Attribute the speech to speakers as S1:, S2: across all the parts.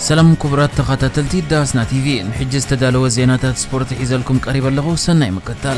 S1: سلام كبرات تخاتلتي داسنا تي في نحجز تدالو زينات سبورت حيزلكم قريب الله وسناي مكتل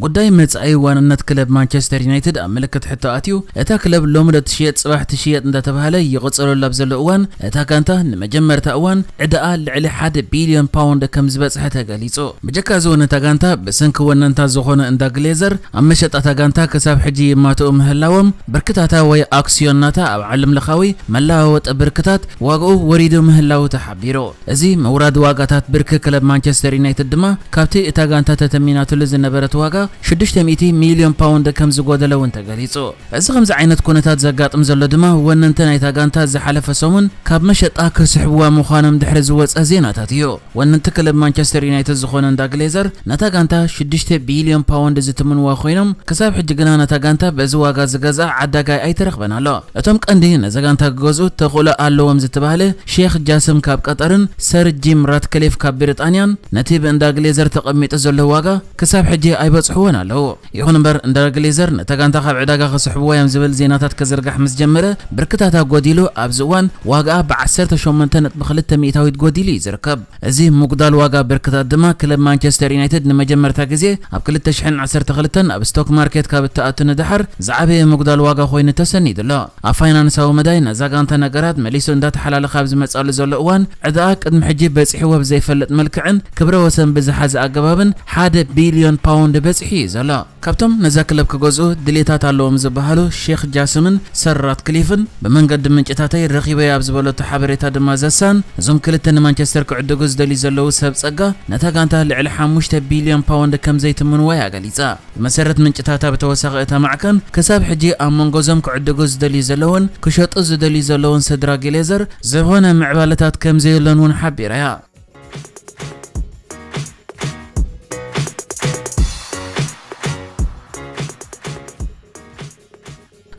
S1: قداي متسأي واننت كلب مانشستر يونايتد أملكت حتى أتيو أتا كلب لوم دتشيت صباح تشيت ندا تبهالي يغتصلو لابزلو أوان أتا كانتا نمجمر تأوان عداء لعلي حد بليون باوند كم زبط حتى قاليتو مجاكا زون أتا كانتا بسنك واننتا زخون اندا غليزر أمشت أتا كانتا كساب حجي ماتو مهلاوم بركتاتا وي أكسيون ناتا أو علم لخاوي ملاوت بركتات واقعو وريدو مهلاو تحبيرو أزي موراد واقعتات بركة كلب مانشستر يونايتد دما كابتي أتا كانتا تتميناتو لزنبرت واقع ሽዱሽተ ሚእቲ ሚልዮን ፓውንድ ከም ዝጎደለ እውን ተገሊጹ እዚ ከምዚ ዓይነት ኩነታት ዘጋጥም ዘሎ ድማ ወነንተ ናይታ ጋንታ ዝሓለፈ ሰሙን ካብ መሸጣ ክስሕብዋ ምዃኖም ድሕሪ ዝወፀ ዜናታት እዩ ወነንቲ ክለብ ማንቸስተር ዩናይትድ ዝኾነ እንዳግሌዘር ነታ ጋንታ 6 ቢልዮን ፓውንድ ዝትምንዋ ኮይኖም ክሳብ ሕጂ ግና ነታ ጋንታ በዚ ዋጋ ዝገዝእ ዓዳጋይ ኣይተረኽበን ኣሎ እቶም ቀንዲ ነዚ ጋንታ ክገዝኡ ተኽእሎ ኣለዎም ዝተባህለ ሼክ ጃስም ካብ ቀጠርን ሰር ጂም ራትክሊፍ ካብ ብሪጣንያን ነቲ ብእንዳ ግሌዘር ተቐሚጡ ዘሎ ዋጋ ክሳብ ሕጂ ኣይበፅሑ ሕወና ኣለዎ ይኹን እምበር እንደረግሊ ዘርኒ ተጋንታ ካብ ዕዳጋ ክስሕብወዮም ዝብል ዜናታት ከዝርጋሕ ምስ ጀመረ ብርክታታ ጎዲሉ ኣብዚ እዋን ዋግኣ ብ18.2 ሚእታዊት ጎዲሉ እዩ ዝርከብ እዚ ምጉዳል ዋጋ ብርክታት ድማ ክለብ ማንቸስተር ዩናይትድ ንመጀመርታ ግዜ ኣብ 2012 ኣብ ስቶክ ማርኬት ካብ እተኣቱ ንድሓር ዝዓበየ ምጉዳል ዋጋ ኮይኑ ተሰኒዱ ኣሎ ኣብ ፋይናንሳዊ መዳይ ነዛጋንተ ነገራት መሊሱ እንዳተሓላለኸ ኣብ ዝመፃሉ ዘሎ እዋን ዕድኣ ቅድሚ ሕጂ በፂሕዎ ብዘይፈልጥ መልክዕን ክብረ ወሰን ብዝሓዘ ኣገባብን ሓደ ቢልዮን ፓውንድ በ በፅሒ ዘላ ካብቶም ነዛ ክለብ ክገዝኡ ድሌታት ኣለዎም ዝበሃሉ ሼክ ጃስምን ሰራት ክሊፍን ብመንገዲ ምንጭታተይ ረኺበይ ኣብ ዝበለቶ ሓበሬታ ድማ ዘሳን እዞም ክልተ ንማንቸስተር ክዕድጉ ዝደልዩ ዘለዉ ሰብ ጸጋ ነታ ጋንታ ልዕሊ 5 ቢልዮን ፓውንድ ከም ዘይትምንዋይ ኣገሊጻ ብመሰረት ምንጭታታ ብተወሳኺ እታ ማዕከን ክሳብ ሕጂ ኣብ መንጎዞም ክዕድጉ ዝደልዩ ዘለውን ክሸጡ ዝደልዩ ዘለውን ስድራ ጊሌዘር ዝኾነ ምዕባለታት ከም ዘየለን እውን ሓቢራ እያ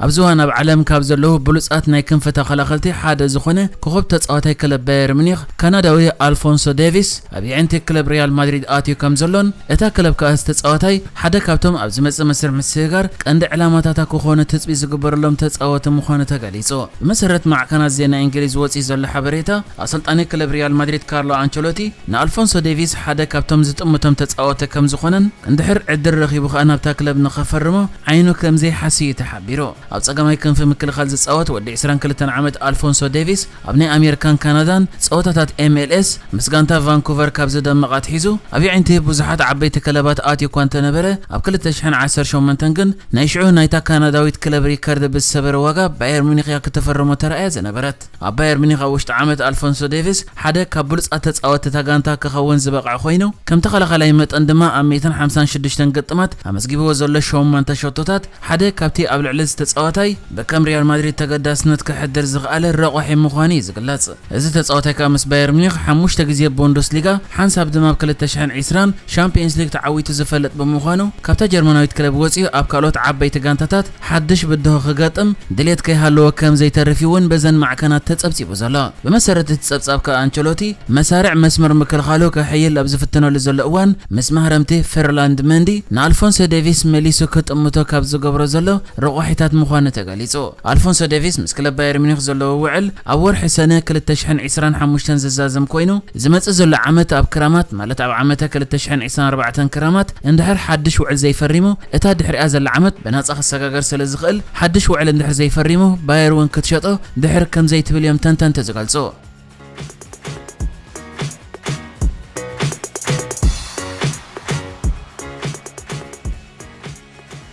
S1: ኣብ ዝዋን ኣብ ዓለም ካብ ዘለዉ ብሉፃት ናይ ክንፈ ተኸላኸልቲ ሓደ ዝኾነ ኮኸብ ተፃዋታይ ክለብ ባየር ሙኒክ ካናዳዊ ኣልፎንሶ ዴቪስ ኣብ የዕንቲ ክለብ ሪያል ማድሪድ ኣትዩ ከም ዘሎን እታ ክለብ ከዓ ዝተፃዋታይ ሓደ ካብቶም ኣብ ዝመፅእ መስርሕ ምስጋር ቀንዲ ዕላማታታ ክኾኑ ትፅቢት ዝግበረሎም ተፃወቲ ምዃኑ ተገሊጹ ብመሰረት ማዕከናት ዜና እንግሊዝ ወፂኡ ዘሎ ሓበሬታ ኣሰልጣኒ ክለብ ሪያል ማድሪድ ካርሎ ኣንቸሎቲ ንኣልፎንሶ ዴቪስ ሓደ ካብቶም ዝጥምቶም ተፃወተ ከም ዝኾነን እንድሕር ዕድል ረኺቡ ከዓ ናብታ ክለብ ንኸፈርሞ ዓይኑ ከምዘይሓስዩ ተሓቢሩ ኣብ ፀጋማይ ክንፊ ምክልኻል ዝፃወት ወዲ 22 ዓመት ኣልፎንሶ ዴቪስ ኣብ ናይ ኣሜሪካን ካናዳን ፀወታታት ኤምኤልኤስ ምስ ጋንታ ቫንኩቨር ካብ ዝደመቓት ሒዙ ኣብ ይዕንቲ ብዙሓት ዓበይቲ ክለባት ኣትዩ እኳ እንተነበረ ኣብ 2018 ግን ናይ ሽዑ ናይታ ካናዳዊት ክለብ ሪከርድ ብዝሰበረ ዋጋ ባየር ሙኒክ እያ ክተፈርሞ ተረኣየ ዝነበረት ኣብ ባየር ሙኒክ ኣብ ውሽጢ ዓመት ኣልፎንሶ ዴቪስ ሓደ ካብ ብሉፃት ተፃወቲ እታ ጋንታ ክኸውን ዝበቕዐ ኮይኑ ከም ተኸላኸላይ መጠን ድማ ኣብ 156 ግጥማት ኣመስጊብዎ ዘሎ 8 ሸቶታት ሓደ ካብቲ ኣብ ልዕሊ ዝተፀ تساوتاي بكم ريال مدريد تقدسنت كحدر زغ على الرقح مخاني زغلاص اذا تساوتاي كامس بايرن ميونخ حموش تغزي بوندسليغا حنساب دماب عسران شامبيونز ليغ تعويت زفلጥ بمخانو كابتا جرماناويت كلب وصيو اب كالوت عبيت غانتاتات حدش بده خغطم دليت كي هالو كم زي ترفيون بزن معكنات تتصبصيبو زلا بمسرت تتصبصاب كانشلوتي مسارع مسمر مكل خالو كحيل ابز فتنول زلو እዋን ምስ ማህረምቲ ፈርላንድ መንዲ ንኣልፎንሶ ዴቪስ መሊሱ ክጥምቶ ካብ ዝገብሮ ዘሎ ረቑሒታት مخانة تقاليسو ألفونسو ديفيس مسكلا باير ميونخ زلو وعل أول حسنة كل التشحن عسران حموشتن زلزازم كوينو زمت أزل عمت أب كرامات مالت أب عمتا كل التشحن عسران أربعة كرامات اندحر حدش وعل زي فريمو اتا دحر أزل العمت بنات أخ السقاقر سلزقل حدش وعل اندحر زي فريمو باير وين كتشطو دحر كم زي تبليوم تنتن تزقالسو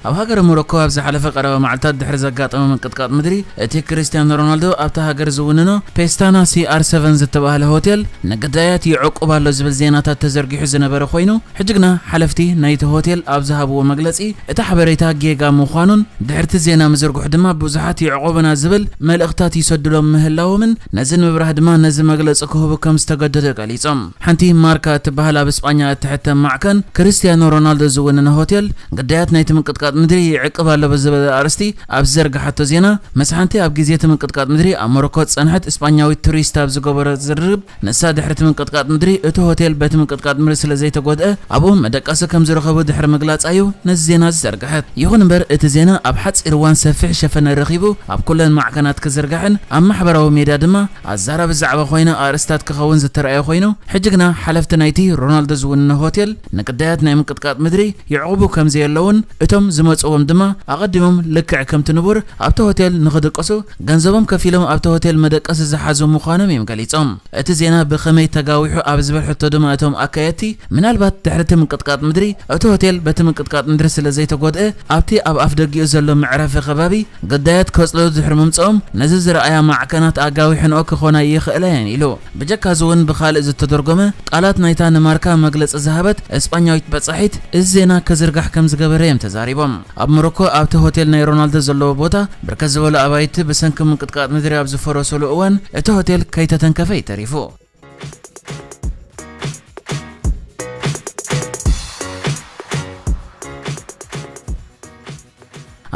S1: أو هاجر مروكو أبز على فقرة معلتات دحرز قات أمام قد قات مدري تي كريستيانو رونالدو أبتها هاجر زوننو بيستانا سي آر 7 زتبه على هوتيل نقدايات يعقب على زبل زينات تزرق حزن برخوينو حجنا حلفتي نايت هوتيل أبز هابو مجلسي تحبريتا جيجا مخانون دحرت زينا مزرق حدما بوزحات يعقبنا زبل مال اختاتي سدلهم مهلاومن نزل مبره دما نزل مجلس أكوه بكم استجدد قليصم حنتي ماركا تبهلا بإسبانيا تحت معكن كريستيانو رونالدو زوننو هوتيل قدايات نايت من قد قات قطقات مدري عقب على بزبد أرستي أبزرق حتى زينا مسحنتي أب أبجزية من قطقات مدري أمريكا صنحت إسبانياوي توريست أبزقبر زرب نسا دحرت من قطقات مدري أتو هوتيل بيت من قطقات مدري سلا سلزي تقودأ أبوهم مدقاسة كم زرخبو دحر مقلاص أيو نزينا زرقحت يغن بر أتو زينا أبحث إروان سفح شفنا رخيبو أب كل معكنات كزرقحن أما حبره ميدا دما الزهرة بزعبة خوينا أرستات كخون زتر زترأي خوينو حجقنا حلفت نايتي رونالدو زون هوتيل نقدات نايم قطقات مدري يعوبو كم زي اللون أتم ዝመጽዎም ድማ ኣቐዲሞም ልክዕ ከምቲ ንቡር ኣብቲ ሆቴል ንኽድቀሱ ገንዘቦም ከፊሎም ኣብቲ ሆቴል መደቀሲ ዝሓዙ ምዃኖም እዮም ገሊፆም እቲ ዜና ብኸመይ ተጋዊሑ ኣብ ዝበልሕቶ ድማ እቶም ኣካየድቲ ምናልባት ድሕሪ እቲ ምንቅጥቃጥ ምድሪ እቲ ሆቴል በቲ ምንቅጥቃጥ ምድሪ ስለ ዘይተጎድአ ኣብቲ ኣብ ኣፍ ደጊኡ ዘሎ መዕረፊ ከባቢ ግዳያት ከፅለሉ ድሕሪ ምምፅኦም ነዚ ዝረኣያ ማዕከናት ኣጋዊሕንኦ ክኾና ይኽእላ የን ኢሉ ብጀካዚ እውን ብኻልእ ዝተተርጎመ ቃላት ናይታ ንማርካ መግለፂ ዝሃበት እስጳኛዊት በፃሒት እዚ ዜና ከዝርጋሕ ከም ዝገበረ እዮም ተዛሪቦም ኣብ ሞሮኮ ኣብቲ ሆቴል ናይ ሮናልዶ ዘለዎ ቦታ ብርክት ዝበሉ ኣባይቲ ብሰንኪ ምንቅጥቃጥ ምድሪ ኣብ ዝፈረሰሉ እዋን እቲ ሆቴል ከይተተንከፈ ይተሪፉ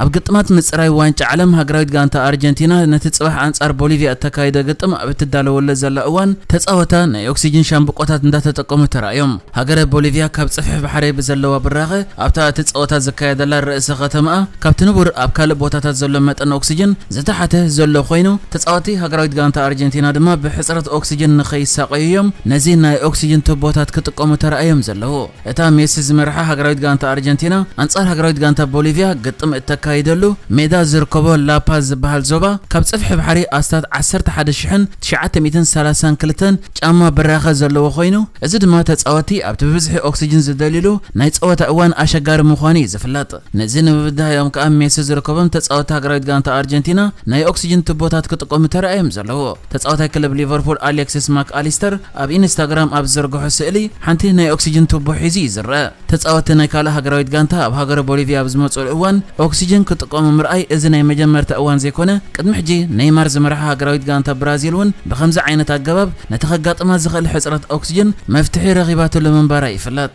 S1: أب قطمات نصراي وانش علم هجرايد جانتا أرجنتينا نتصبح عن صار بوليفيا تكايدا قطم ابتدالو ولا زلا أوان تتصوتا نيوكسجين شامبقوتات ندات تقوم ترايوم هجر بوليفيا كاب صفح بحري بزلوا براغه أبتا تتصوتا زكايدا لا رئيس ختمة كابتنبر أب كل بوتات زلا متن أكسجين زتحته زلا خوينو تتصوتي هجرايد جانتا أرجنتينا دما بحسرة أكسجين نخيس قيوم نزين ناي أكسجين تبوتات كتقوم ترايوم زلوا إتام يسز مرحة هجرايد جانتا أرجنتينا أنصار هجرايد جانتا بوليفيا قطم التكا ዝካየደሉ ሜዳ ዝርከቦ ላፓዝ ዝበሃል ዞባ ካብ ፅፍሒ ባሕሪ ኣስታት 11932 ጫማ በራኸ ዘለዎ ኮይኑ እዚ ድማ ተፃወቲ ኣብቲ ብብዝሒ ኦክሲጅን ዝደልሉ ናይ ፀወታ እዋን ኣሸጋሪ ምዃኑ እዩ ዝፍለጥ ነዚ ንምብዳዮም ከዓ ሜሲ ዝርከቦም ተፃወቲ ሃገራዊት ጋንታ ኣርጀንቲና ናይ ኦክሲጅን ትቦታት ክጥቀሙ ተረኣዮም ዘለዎ ተፃወታይ ክለብ ሊቨርፑል ኣሌክሲስ ማክ ኣሊስተር ኣብ ኢንስታግራም ኣብ ዘርግሖ ስእሊ ሓንቲ ናይ ኦክሲጅን ቱቦ ሒዙ እዩ ዝረአ ተፃወቲ ናይ ካልእ ሃገራዊት ጋንታ ኣብ ሃገረ ቦሊቪያ ብዝመፀሉ እዋን ኦክሲጅን ብራዚልን ክጥቀሙ ምርኣይ እዚ ናይ መጀመርታ እዋን ዘይኮነ ቅድሚ ሕጂ ነይማር ዝመርሓ ሃገራዊት ጋንታ ብራዚል እውን ብከምዚ ዓይነት ኣገባብ ነቲ ከጋጥማ ዝኽእል ሕፅረት ኦክስጅን መፍትሒ ረኺባትሉ ምንባራ ይፍለጥ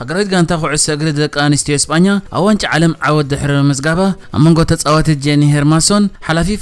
S1: هجرت جانتا خو خعص هجرت دك أنستيو إسبانيا أوانش علم عود دحر المزجابة أمن قوت تصوات جيني هيرماسون حلفي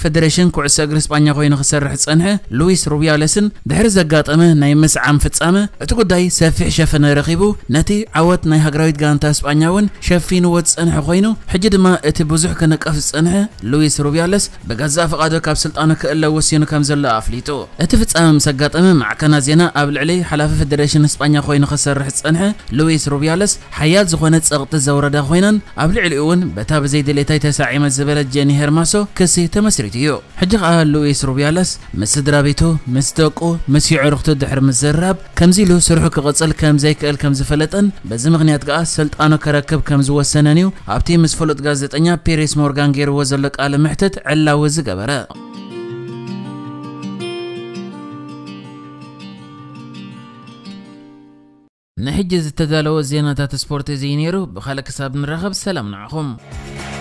S1: كو كعص هجرت إسبانيا خوين خسر رح تصنها لويس روبياليسن دحر زجات أمه نيمس عام أمه تقول داي سفح شافنا رقيبو نتي عود ناي هجرت جانتا إسبانيا ون شافين وتصنح خوينو حجد ما أتي بزح كنك أفتصنها لويس روبياليس بجزاء فقاده كابسل أنا كإلا وسينو كم زل أفليتو أتفتصام مسجات أمه مع كنا زينا قبل عليه حلفي فدريشن إسبانيا خوين خسر رح تصنها لويس روبيا بوريالس حيال زغونت سرقت زورة دخوينن قبل علقون بتاب زيد اللي تاي تسعيم الزبالة جاني هيرماسو كسي تمسريتيو حجق أهل لويس روبيالس مسد رابيتو مستوكو مسي عرقتو دحر مزراب كمزيلو سرحو كغطل كمزيك ال كمزفلتن بزمغنيات قاة سلت آنو كراكب كمزوسنانيو عبتي مسفلوت غازت انيا بيريس مورغانجير وزلق على محتت علا وزق نحجز التدالو زينة تات سبورت زينيرو بخالك ساب من رغب سلام نعخم